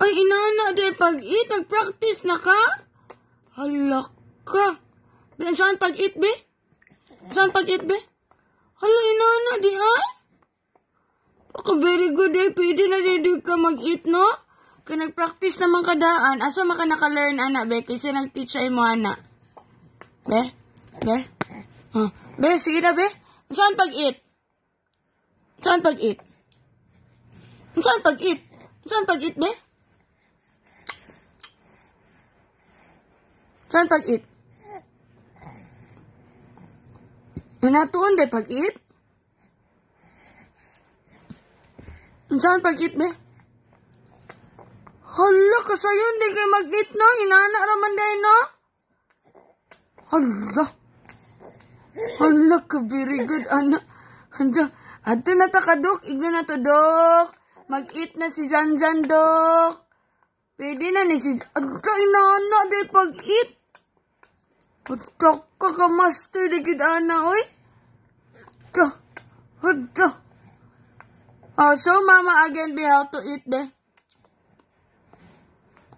Ay, inana, day pag-eat. Nag-practice na ka? Hala ka. Be, saan pag-eat, be? Saan pag-eat, be? Hala, inana, di ay? Ako, very good, day. Eh. Pwede na, day, di ka mag-eat, no? Kaya nag-practice naman kadaan. Asa maka naka-learn, ana, be? Kasi nag-teach ay mo, ana. Be? Be? Huh. Hmm. Be, sige na, be. Saan pag-eat? Saan pag-eat? Saan pag-eat? Saan pag-eat, be? Saan pag-it? Manatuon be pag-it? Saan pag-it be? Hala, kasayon di kayo mag-it no? Inana raman dahil no? Hala. Hala, very good, anak. Handa. Ato na ta kadok. Igno na to, dok. Mag-it na si Zanzan, dok. Pwede na ni si... Ado, inana, di pag-it. Putok ka ka, master, ligid ana, oy. Huda, huda. Oh, so, mama again, be, how to eat, be.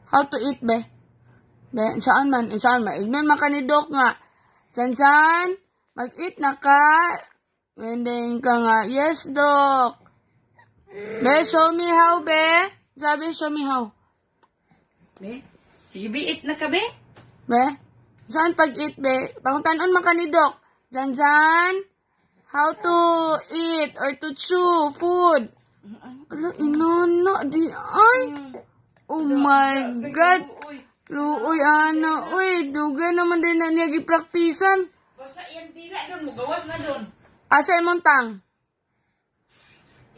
How to eat, be. Be, saan man, saan man. Ignan Dok nga. San, san? mag-eat na ka. Wendeng ka nga. Yes, dok. Be, show me how, be. Sabi, show me how. Be, sige, be, eat na ka, be. Be. Jan pag eat be. Panguntanon man kanidok. Jan Jan. How to eat or to chew food. Ala, inana di ay. Oh my God. Luoy, ana, uy. Duga naman din na niya gipraktisan. Basta yan dira doon. Magawas na doon. Asa imong tang?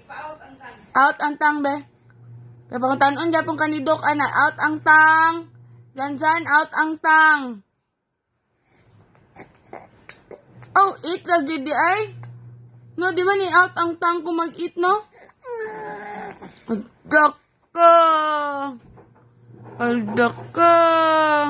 Ipa-out ang tang. Out ang tang, be. Kapag tanon dyan pong Doc. ana. Out ang tang. Jan Jan, out ang tang. Eat ra gid di ay. No, di man ni out ang tang ko mag-eat no? Aldaka! Aldaka!